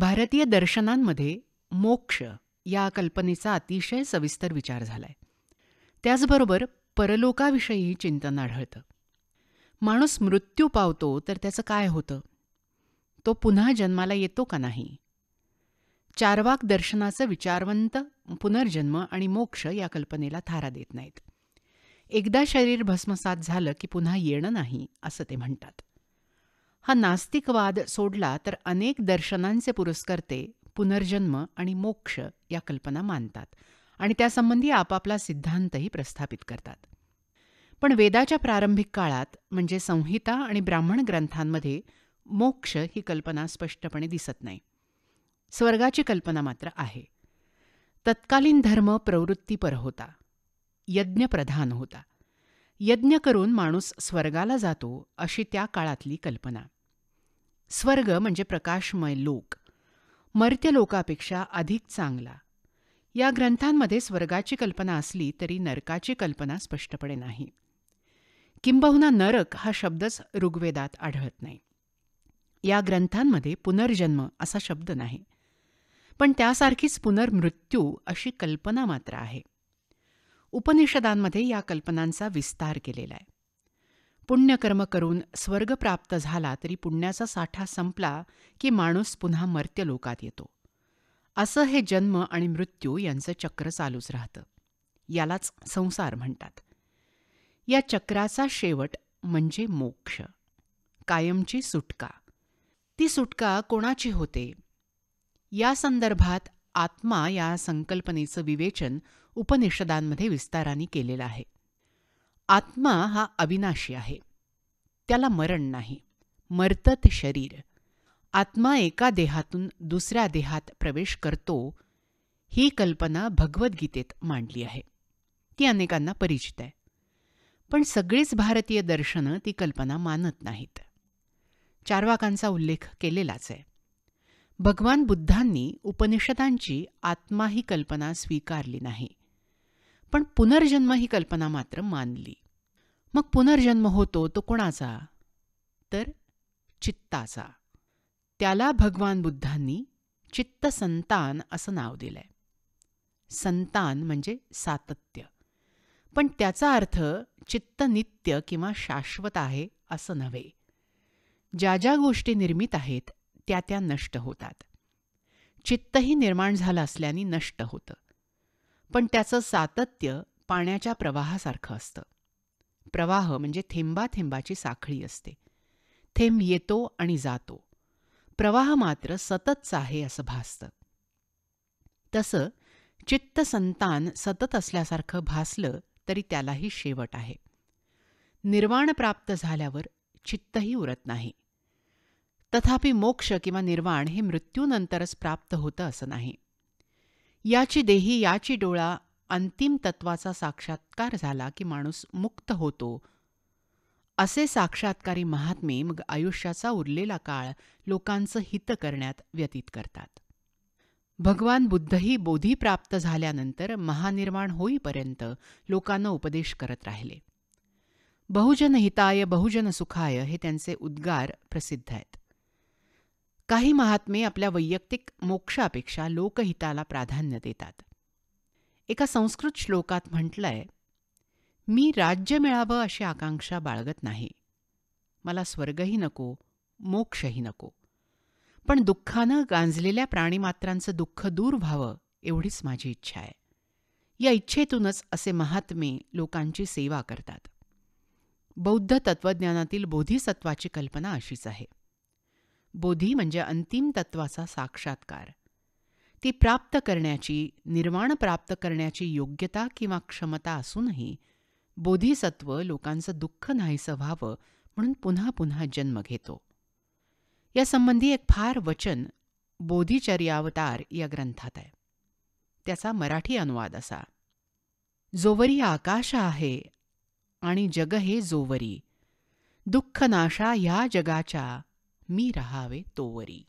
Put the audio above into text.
भारतीय दर्शनांमध्ये मोक्ष या कल्पनेचा अतिशय सविस्तर विचार झालाय त्याचबरोबर परलोकाविषयीही चिंतन आढळतं माणूस मृत्यू पावतो तर त्याचं काय होतं तो पुन्हा जन्माला येतो का नाही चारवाक दर्शनाचं विचारवंत पुनर्जन्म आणि मोक्ष या कल्पनेला थारा देत नाहीत एकदा शरीर भस्मसात झालं की पुन्हा येणं नाही असं ते म्हणतात हा नास्तिकवाद सोडला तर अनेक दर्शनांचे पुरस्कर्ते पुनर्जन्म आणि मोक्ष या कल्पना मानतात आणि त्यासंबंधी आपापला सिद्धांतही प्रस्थापित करतात पण वेदाच्या प्रारंभिक काळात म्हणजे संहिता आणि ब्राह्मण ग्रंथांमध्ये मोक्ष ही कल्पना स्पष्टपणे दिसत नाही स्वर्गाची कल्पना मात्र आहे तत्कालीन धर्म प्रवृत्तीपर होता यज्ञप्रधान होता यज्ञ करून माणूस स्वर्गाला जातो अशी त्या काळातली कल्पना स्वर्ग म्हणजे प्रकाशमय लोक मर्त्य लोकापेक्षा अधिक चांगला या ग्रंथांमध्ये स्वर्गाची कल्पना असली तरी नरकाची कल्पना स्पष्टपणे नाही किंबहुना नरक हा शब्दच ऋग्वेदात आढळत नाही या ग्रंथांमध्ये पुनर्जन्म असा शब्द नाही पण त्यासारखीच पुनर्मृत्यू अशी कल्पना मात्र आहे उपनिषदांमध्ये या कल्पनांचा विस्तार केलेला आहे पुण्यकर्म करून स्वर्ग प्राप्त झाला तरी पुण्याचा साठा संपला की माणूस पुन्हा मर्त्य लोकात येतो असं हे जन्म आणि मृत्यू यांचं चक्र चालूच राहतं यालाच संसार म्हणतात या चक्राचा शेवट म्हणजे मोक्ष कायमची सुटका ती सुटका कोणाची होते या संदर्भात आत्मा या संकल्पनेचं विवेचन उपनिषदांमध्ये विस्ताराने केलेलं आहे आत्मा हा अविनाशी आहे त्याला मरण नाही मरतत शरीर आत्मा एका देहातून दुसऱ्या देहात प्रवेश करतो ही कल्पना भगवद्गीतेत मांडली आहे ती अनेकांना परिचित आहे पण सगळीच भारतीय दर्शनं ती कल्पना मानत नाहीत चारवाकांचा उल्लेख केलेलाच आहे भगवान बुद्धांनी उपनिषदांची आत्मा ही कल्पना स्वीकारली नाही पण पुनर्जन्म ही कल्पना मात्र मानली मग पुनर्जन्म होतो तो कोणाचा तर चित्ताचा त्याला भगवान बुद्धांनी चित्त संतान असं नाव दिलंय संतान म्हणजे सातत्य पण त्याचा अर्थ चित्त नित्य किंवा शाश्वत आहे असं नव्हे ज्या ज्या गोष्टी निर्मित आहेत त्या त्या नष्ट होतात चित्तही निर्माण झालं असल्याने नष्ट होतं पण त्याचं सातत्य पाण्याच्या प्रवाहासारखं असतं प्रवाह म्हणजे थेंबा थेंबाची साखळी असते थेंब येतो आणि जातो प्रवाह मात्र सततचा आहे असं भासतं तसं चित्त संतान सतत असल्यासारखं भासलं तरी त्यालाही शेवट आहे निर्वाण प्राप्त झाल्यावर चित्तही उरत नाही तथापि मोक्ष किंवा निर्वाण हे मृत्यूनंतरच प्राप्त होतं असं नाही याची देही याची डोळा अंतिम तत्वाचा साक्षात्कार झाला की माणूस मुक्त होतो असे साक्षात्कारी महात्मे मग आयुष्याचा उरलेला काळ लोकांचं हित करण्यात व्यतीत करतात भगवान बुद्धही बोधी प्राप्त झाल्यानंतर महानिर्माण होईपर्यंत लोकांना उपदेश करत राहिले बहुजन हिताय बहुजन सुखाय हे त्यांचे उद्गार प्रसिद्ध आहेत काही महात्मे आपल्या वैयक्तिक मोक्षापेक्षा लोकहिताला प्राधान्य देतात एका संस्कृत श्लोकात म्हटलंय मी राज्य मिळावं अशी आकांक्षा बाळगत नाही मला स्वर्गही नको मोक्षही नको पण दुःखानं गांजलेल्या प्राणीमात्रांचं दुःख दूर व्हावं एवढीच माझी इच्छा आहे या इच्छेतूनच असे महात्मे लोकांची सेवा करतात बौद्ध तत्त्वज्ञानातील बोधिसत्वाची कल्पना अशीच आहे बोधी म्हणजे अंतिम तत्वाचा साक्षात्कार ती प्राप्त करण्याची निर्वाण प्राप्त करण्याची योग्यता किंवा क्षमता असूनही बोधिसत्व लोकांचं दुःख नाहीसं व्हावं म्हणून पुन्हा पुन्हा जन्म घेतो यासंबंधी एक फार वचन बोधिचर्यावतार या ग्रंथात आहे त्याचा मराठी अनुवाद असा जोवरी आकाश आहे आणि जग हे जोवरी दुःखनाशा ह्या जगाच्या Mirahave Tori.